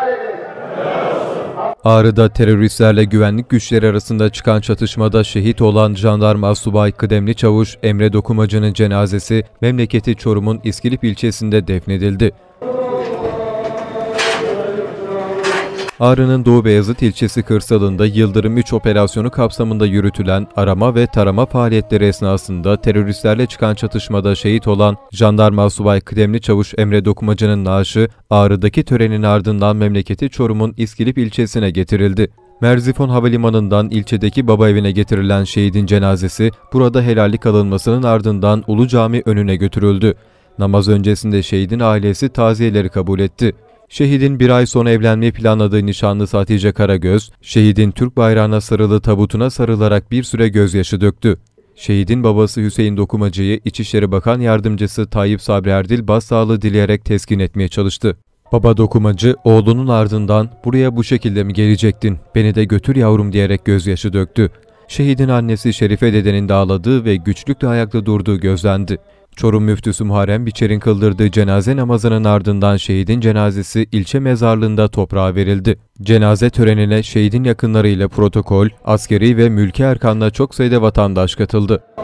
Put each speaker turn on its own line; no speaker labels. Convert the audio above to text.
helal Ağrı'da teröristlerle güvenlik güçleri arasında çıkan çatışmada şehit olan jandarma subay kıdemli çavuş Emre Dokumacı'nın cenazesi memleketi Çorum'un İskilip ilçesinde defnedildi. Ağrı'nın Doğu Beyazıt ilçesi kırsalında Yıldırım 3 operasyonu kapsamında yürütülen arama ve tarama faaliyetleri esnasında teröristlerle çıkan çatışmada şehit olan Jandarma Subay Kıdemli Çavuş Emre Dokumacı'nın naaşı Ağrı'daki törenin ardından memleketi Çorum'un İskilip ilçesine getirildi. Merzifon Havalimanı'ndan ilçedeki baba evine getirilen şehidin cenazesi burada helallik alınmasının ardından Ulu Cami önüne götürüldü. Namaz öncesinde şehidin ailesi taziyeleri kabul etti. Şehidin bir ay sonra evlenmeyi planladığı nişanlısı Hatice Karagöz, şehidin Türk bayrağına sarılı tabutuna sarılarak bir süre gözyaşı döktü. Şehidin babası Hüseyin Dokumacı'yı İçişleri Bakan Yardımcısı Tayyip Sabri Erdil başsağlığı dileyerek teskin etmeye çalıştı. Baba Dokumacı oğlunun ardından buraya bu şekilde mi gelecektin, beni de götür yavrum diyerek gözyaşı döktü şehidin annesi Şerife dedenin dağladığı ve güçlükle ayakta durduğu gözlendi. Çorum müftüsü Muharrem Biçer'in kıldırdığı cenaze namazının ardından şehidin cenazesi ilçe mezarlığında toprağa verildi. Cenaze törenine şehidin yakınlarıyla protokol, askeri ve mülki erkanla çok sayıda vatandaş katıldı.